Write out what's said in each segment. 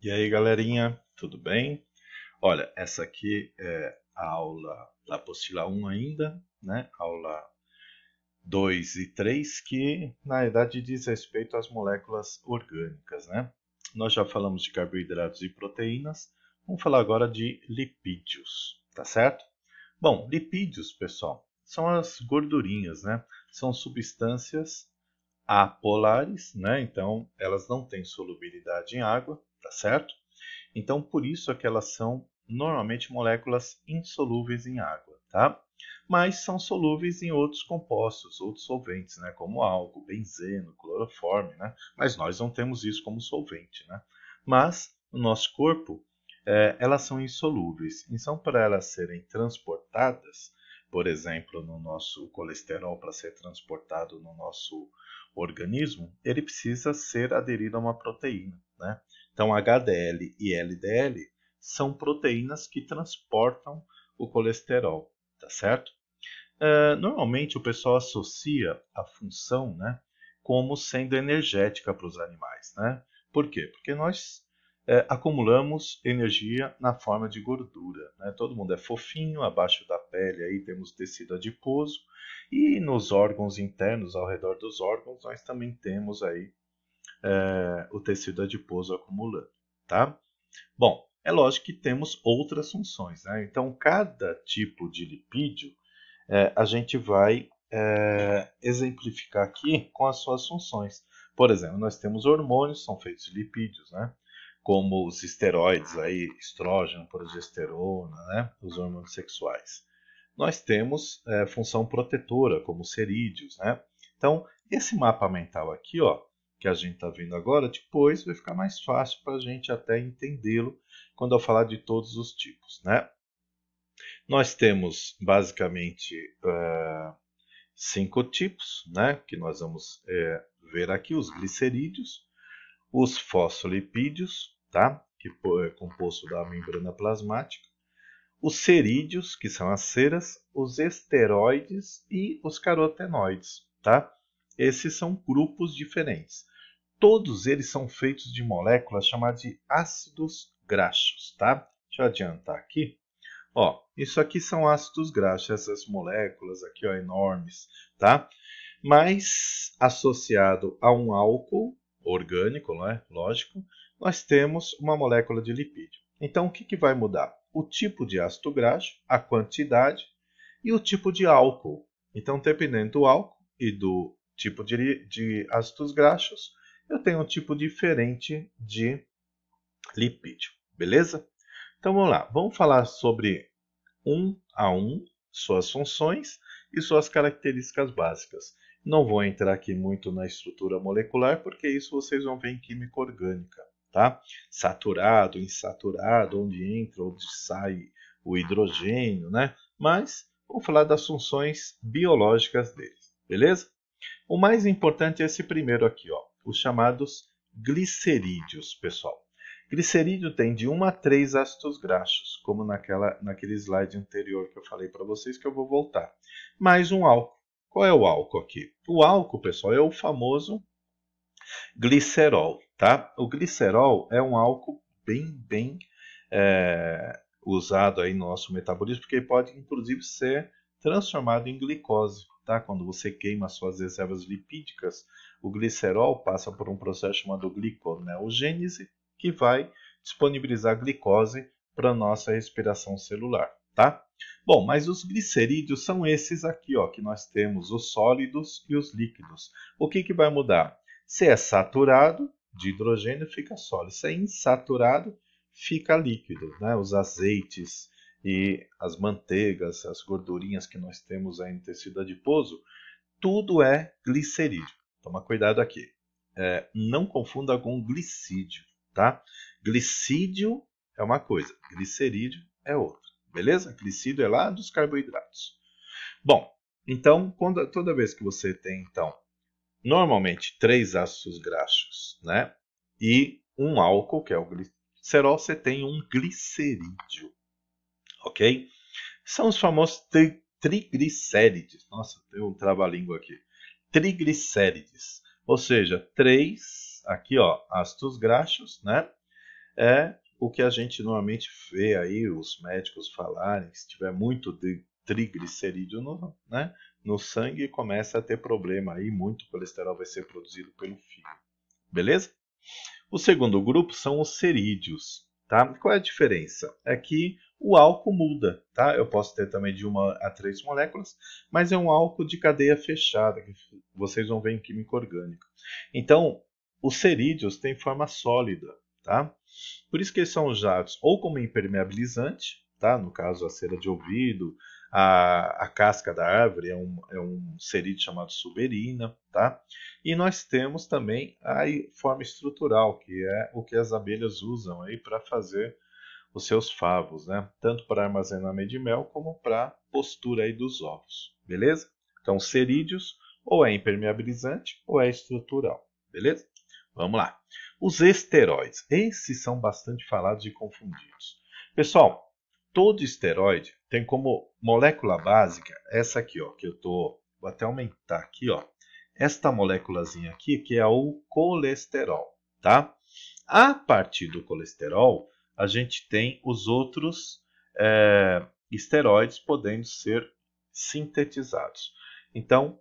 E aí galerinha, tudo bem? Olha, essa aqui é a aula da apostila 1 ainda, né? Aula 2 e 3, que na verdade diz respeito às moléculas orgânicas, né? Nós já falamos de carboidratos e proteínas, vamos falar agora de lipídios, tá certo? Bom, lipídios, pessoal, são as gordurinhas, né? São substâncias apolares, né? Então elas não têm solubilidade em água tá certo? Então, por isso é que elas são normalmente moléculas insolúveis em água, tá? Mas são solúveis em outros compostos, outros solventes, né? Como álcool, benzeno, cloroforme, né? Mas nós não temos isso como solvente, né? Mas no nosso corpo, é, elas são insolúveis. Então, para elas serem transportadas, por exemplo, no nosso colesterol para ser transportado no nosso organismo, ele precisa ser aderido a uma proteína, né? Então, HDL e LDL são proteínas que transportam o colesterol, tá certo? Uh, normalmente o pessoal associa a função né, como sendo energética para os animais. Né? Por quê? Porque nós é, acumulamos energia na forma de gordura. Né? Todo mundo é fofinho, abaixo da pele aí temos tecido adiposo e nos órgãos internos, ao redor dos órgãos, nós também temos aí é, o tecido adiposo acumulando. Tá? Bom, é lógico que temos outras funções. Né? Então, cada tipo de lipídio é, a gente vai é, exemplificar aqui com as suas funções. Por exemplo, nós temos hormônios, são feitos de lipídios, né? como os esteroides, aí, estrógeno, progesterona, né? os hormônios sexuais. Nós temos é, função protetora, como os serídeos. Né? Então, esse mapa mental aqui ó, que a gente está vendo agora, depois vai ficar mais fácil para a gente até entendê-lo quando eu falar de todos os tipos. Né? Nós temos basicamente eh, cinco tipos, né? que nós vamos eh, ver aqui: os glicerídeos, os fosfolipídios, tá? que é composto da membrana plasmática, os cerídeos, que são as ceras, os esteroides e os carotenoides. Tá? Esses são grupos diferentes. Todos eles são feitos de moléculas chamadas de ácidos graxos, tá? Deixa eu adiantar aqui. Ó, isso aqui são ácidos graxos, essas moléculas aqui, ó, enormes, tá? Mas associado a um álcool orgânico, não é? Lógico, nós temos uma molécula de lipídio. Então, o que, que vai mudar? O tipo de ácido graxo, a quantidade e o tipo de álcool. Então, dependendo do álcool e do tipo de, de ácidos graxos, eu tenho um tipo diferente de lipídio, beleza? Então vamos lá, vamos falar sobre um a um suas funções e suas características básicas. Não vou entrar aqui muito na estrutura molecular, porque isso vocês vão ver em química orgânica, tá? Saturado, insaturado, onde entra, onde sai o hidrogênio, né? Mas vamos falar das funções biológicas deles, beleza? O mais importante é esse primeiro aqui, ó, os chamados glicerídeos, pessoal. Glicerídeo tem de 1 a 3 ácidos graxos, como naquela, naquele slide anterior que eu falei para vocês, que eu vou voltar. Mais um álcool. Qual é o álcool aqui? O álcool, pessoal, é o famoso glicerol, tá? O glicerol é um álcool bem, bem é, usado aí no nosso metabolismo, porque pode, inclusive, ser transformado em glicose, tá? Quando você queima suas reservas lipídicas, o glicerol passa por um processo chamado gliconeogênese, que vai disponibilizar glicose para nossa respiração celular, tá? Bom, mas os glicerídeos são esses aqui, ó, que nós temos os sólidos e os líquidos. O que, que vai mudar? Se é saturado de hidrogênio, fica sólido. Se é insaturado, fica líquido, né? Os azeites, e as manteigas, as gordurinhas que nós temos aí no tecido adiposo, tudo é glicerídeo. Toma cuidado aqui. É, não confunda com glicídio, tá? Glicídio é uma coisa, glicerídeo é outra, beleza? Glicídio é lá dos carboidratos. Bom, então, quando, toda vez que você tem, então, normalmente três ácidos graxos, né? E um álcool, que é o glicerol, você tem um glicerídeo ok? São os famosos tri triglicérides. Nossa, tem um trava-língua aqui. Triglicérides, ou seja, três, aqui ó, ácidos graxos, né? É o que a gente normalmente vê aí os médicos falarem, se tiver muito de triglicerídeo no, né, no sangue, começa a ter problema aí, muito colesterol vai ser produzido pelo fígado. Beleza? O segundo grupo são os serídeos, tá? Qual é a diferença? É que o álcool muda, tá? Eu posso ter também de uma a três moléculas, mas é um álcool de cadeia fechada, que vocês vão ver em química orgânica. Então, os cerídeos têm forma sólida, tá? Por isso que eles são usados ou como impermeabilizante, tá? No caso, a cera de ouvido, a, a casca da árvore é um, é um cerídeo chamado suberina, tá? E nós temos também a forma estrutural, que é o que as abelhas usam aí para fazer os seus favos, né? Tanto para armazenamento de mel como para postura aí dos ovos, beleza? Então, cerídeos ou é impermeabilizante ou é estrutural, beleza? Vamos lá. Os esteróides, esses são bastante falados e confundidos. Pessoal, todo esteroide tem como molécula básica essa aqui, ó, que eu tô vou até aumentar aqui, ó. Esta moléculazinha aqui, que é o colesterol, tá? A partir do colesterol, a gente tem os outros é, esteroides podendo ser sintetizados. Então,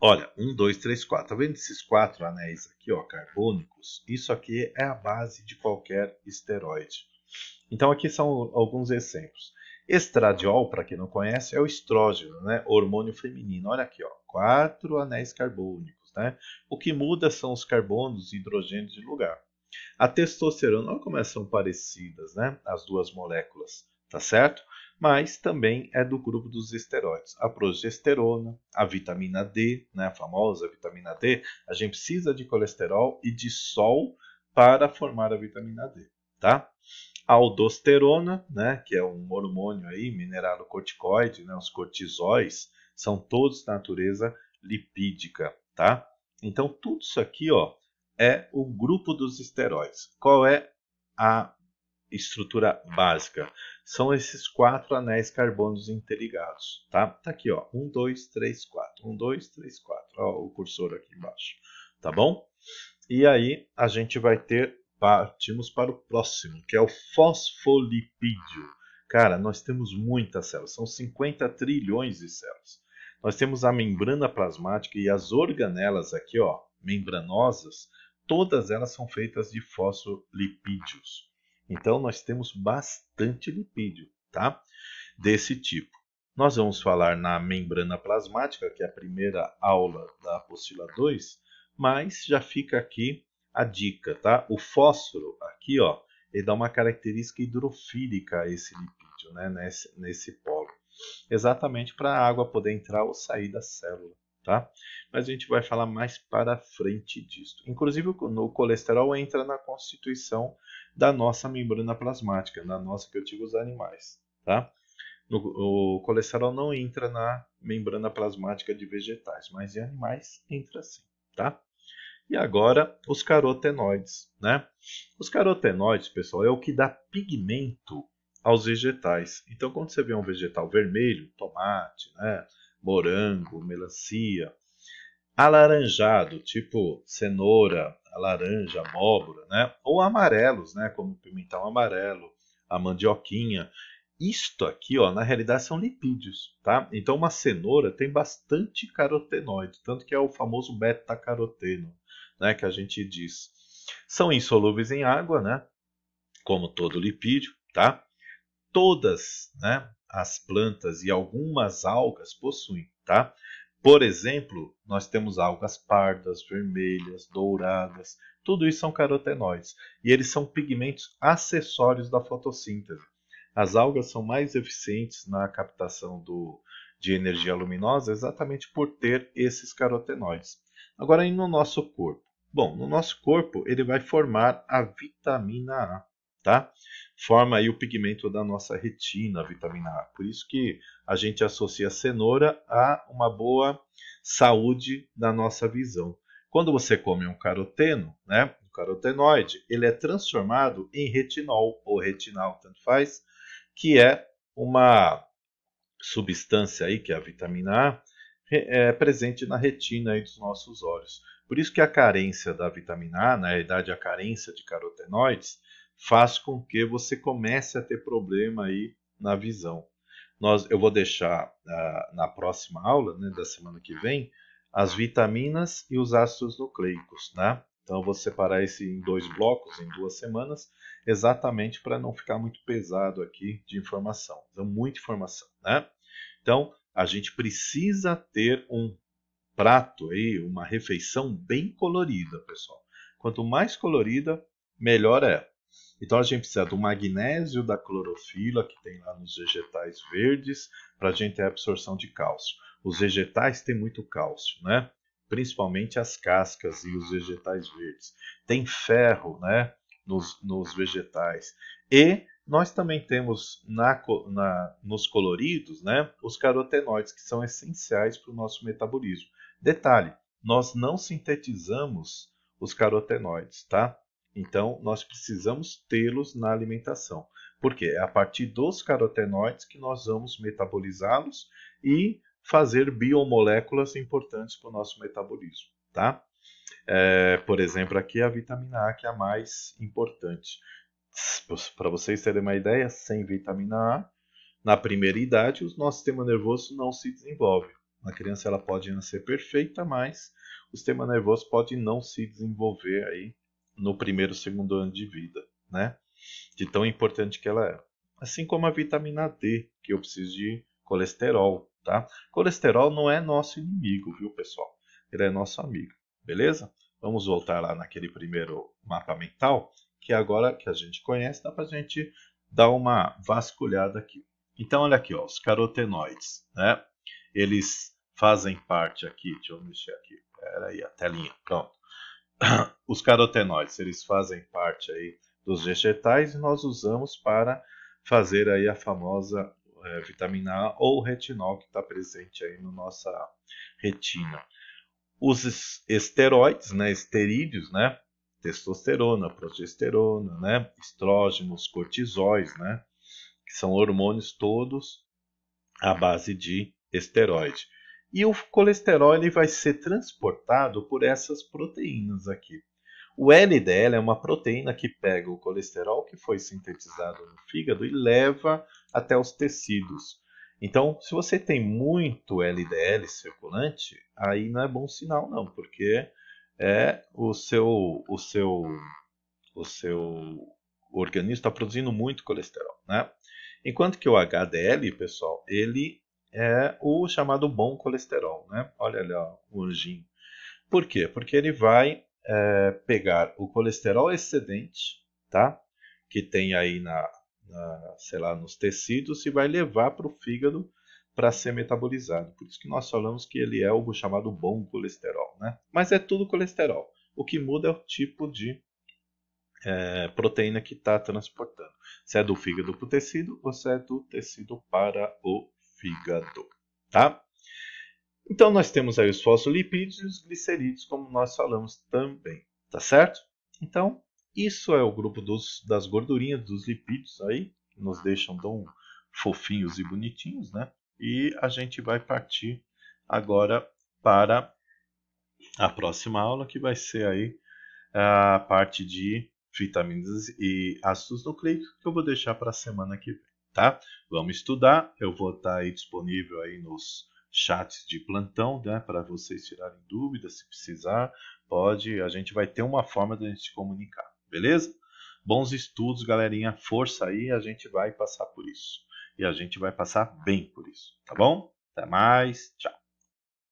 olha, 1, 2, 3, 4. Está vendo esses quatro anéis aqui, ó, carbônicos? Isso aqui é a base de qualquer esteroide. Então, aqui são alguns exemplos. Estradiol, para quem não conhece, é o estrógeno, né? hormônio feminino. Olha aqui, ó, quatro anéis carbônicos. Né? O que muda são os carbonos e hidrogênios de lugar. A testosterona, olha como elas são parecidas, né? As duas moléculas, tá certo? Mas também é do grupo dos esteroides. A progesterona, a vitamina D, né? A famosa vitamina D. A gente precisa de colesterol e de sol para formar a vitamina D, tá? A aldosterona, né? Que é um hormônio aí, mineralocorticoide, né? Os cortisóis são todos da natureza lipídica, tá? Então tudo isso aqui, ó é o grupo dos esteróides. Qual é a estrutura básica? São esses quatro anéis carbonos interligados, tá? Tá aqui, ó, um, dois, três, quatro, um, dois, três, quatro, ó, o cursor aqui embaixo, tá bom? E aí a gente vai ter, partimos para o próximo, que é o fosfolipídio. Cara, nós temos muitas células, são 50 trilhões de células. Nós temos a membrana plasmática e as organelas aqui, ó, membranosas, todas elas são feitas de fosfolipídios. Então nós temos bastante lipídio, tá? Desse tipo. Nós vamos falar na membrana plasmática, que é a primeira aula da apostila 2, mas já fica aqui a dica, tá? O fósforo aqui, ó, ele dá uma característica hidrofílica a esse lipídio, né, nesse, nesse polo. Exatamente para a água poder entrar ou sair da célula tá? Mas a gente vai falar mais para frente disso. Inclusive, o colesterol entra na constituição da nossa membrana plasmática, na nossa que eu digo os animais, tá? o colesterol não entra na membrana plasmática de vegetais, mas em animais entra sim, tá? E agora, os carotenoides, né? Os carotenoides, pessoal, é o que dá pigmento aos vegetais. Então, quando você vê um vegetal vermelho, tomate, né? morango, melancia. Alaranjado, tipo cenoura, laranja, abóbora, né? Ou amarelos, né? Como o pimentão amarelo, a mandioquinha. Isto aqui, ó, na realidade são lipídios, tá? Então uma cenoura tem bastante carotenoide, tanto que é o famoso beta-caroteno, né, que a gente diz. São insolúveis em água, né? Como todo lipídio, tá? Todas, né? as plantas e algumas algas possuem, tá? Por exemplo, nós temos algas pardas, vermelhas, douradas, tudo isso são carotenoides e eles são pigmentos acessórios da fotossíntese. As algas são mais eficientes na captação do, de energia luminosa exatamente por ter esses carotenoides. Agora, e no nosso corpo? Bom, no nosso corpo ele vai formar a vitamina A, tá? forma aí o pigmento da nossa retina, a vitamina A. Por isso que a gente associa a cenoura a uma boa saúde da nossa visão. Quando você come um caroteno, né, um carotenoide, ele é transformado em retinol ou retinal, tanto faz, que é uma substância aí que é a vitamina A, é presente na retina aí dos nossos olhos. Por isso que a carência da vitamina A, na né, realidade a carência de carotenoides, faz com que você comece a ter problema aí na visão. Nós, eu vou deixar uh, na próxima aula, né, da semana que vem, as vitaminas e os ácidos nucleicos, né? Então eu vou separar esse em dois blocos, em duas semanas, exatamente para não ficar muito pesado aqui de informação. Então, muita informação, né? Então, a gente precisa ter um prato aí, uma refeição bem colorida, pessoal. Quanto mais colorida, melhor é. Então a gente precisa do magnésio, da clorofila que tem lá nos vegetais verdes, para a gente ter absorção de cálcio. Os vegetais têm muito cálcio, né? Principalmente as cascas e os vegetais verdes. Tem ferro, né? Nos, nos vegetais. E nós também temos na, na, nos coloridos né, os carotenoides, que são essenciais para o nosso metabolismo. Detalhe, nós não sintetizamos os carotenoides, tá? Então, nós precisamos tê-los na alimentação. Porque é a partir dos carotenoides que nós vamos metabolizá-los e fazer biomoléculas importantes para o nosso metabolismo. Tá? É, por exemplo, aqui a vitamina A, que é a mais importante. Para vocês terem uma ideia, sem vitamina A, na primeira idade, o nosso sistema nervoso não se desenvolve. Na criança ela pode nascer perfeita, mas o sistema nervoso pode não se desenvolver aí no primeiro, segundo ano de vida, né? De tão importante que ela é. Assim como a vitamina D, que eu preciso de colesterol, tá? Colesterol não é nosso inimigo, viu, pessoal? Ele é nosso amigo, beleza? Vamos voltar lá naquele primeiro mapa mental, que agora que a gente conhece, dá para a gente dar uma vasculhada aqui. Então, olha aqui, ó, os carotenoides, né? Eles fazem parte aqui, deixa eu mexer aqui, peraí, a telinha, pronto. Os carotenoides, eles fazem parte aí dos vegetais e nós usamos para fazer aí a famosa é, vitamina A ou retinol que está presente aí na no nossa retina. Os esteroides, né, esterídeos, né, testosterona, progesterona, né, estrógenos, cortisóis, né, que são hormônios todos à base de esteroide. E o colesterol ele vai ser transportado por essas proteínas aqui. O LDL é uma proteína que pega o colesterol que foi sintetizado no fígado e leva até os tecidos. Então, se você tem muito LDL circulante, aí não é bom sinal não, porque é o seu o seu o seu organismo está produzindo muito colesterol, né? Enquanto que o HDL, pessoal, ele é o chamado bom colesterol, né? Olha lá o anjinho. Por quê? Porque ele vai é, pegar o colesterol excedente, tá? Que tem aí na, na sei lá, nos tecidos e vai levar para o fígado para ser metabolizado. Por isso que nós falamos que ele é o chamado bom colesterol, né? Mas é tudo colesterol. O que muda é o tipo de é, proteína que está transportando. Se é do fígado para o tecido ou se é do tecido para o fígado, tá? Então nós temos aí os fosfolipídios e os glicerídeos, como nós falamos também, tá certo? Então, isso é o grupo dos, das gordurinhas, dos lipídios aí, que nos deixam tão fofinhos e bonitinhos, né? E a gente vai partir agora para a próxima aula, que vai ser aí a parte de vitaminas e ácidos nucleicos, que eu vou deixar para a semana que vem, tá? Vamos estudar, eu vou estar tá aí disponível aí nos chats de plantão, né, para vocês tirarem dúvidas, se precisar, pode, a gente vai ter uma forma de a gente se comunicar, beleza? Bons estudos, galerinha, força aí, a gente vai passar por isso. E a gente vai passar bem por isso, tá bom? Até mais, tchau.